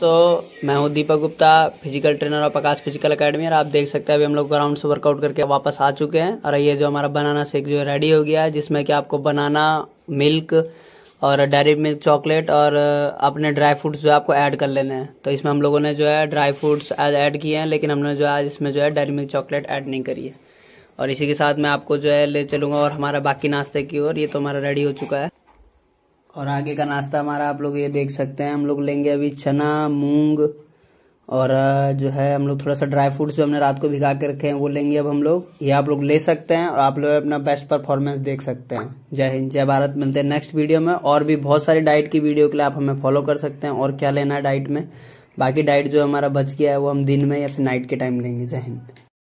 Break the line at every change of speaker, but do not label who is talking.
दोस्तों मैं हूं दीपक गुप्ता फिजिकल ट्रेनर और प्रकाश फिजिकल एकेडमी और आप देख सकते हैं अभी हम लोग ग्राउंड से वर्कआउट करके वापस आ चुके हैं और ये जो हमारा बनाना शेक जो है रेडी हो गया है जिसमें कि आपको बनाना मिल्क और डेरी मिल्क चॉकलेट और अपने ड्राई फ्रूट्स जो है आपको ऐड कर लेने हैं तो इसमें हम लोगों ने जो है ड्राई फ्रूट्स ऐड किए हैं लेकिन हमने जो है इसमें जो है डेरी मिल्क चॉकलेट ऐड नहीं करी है और इसी के साथ मैं आपको जो है ले चलूँगा और हमारा बाकी नाश्ते की ओर ये तो हमारा रेडी हो चुका है और आगे का नाश्ता हमारा आप लोग ये देख सकते हैं हम लोग लेंगे अभी चना मूंग और जो है हम लोग थोड़ा सा ड्राई फ्रूट्स जो हमने रात को भिगा के रखे हैं वो लेंगे अब हम लोग ये आप लोग ले सकते हैं और आप लोग अपना बेस्ट परफॉर्मेंस देख सकते हैं जय हिंद जय भारत मिलते हैं नेक्स्ट वीडियो में और भी बहुत सारी डाइट की वीडियो के लिए आप हमें फॉलो कर सकते हैं और क्या लेना है डाइट में बाकी डाइट जो हमारा बच गया है वो हम दिन में या फिर नाइट के टाइम लेंगे जय हिंद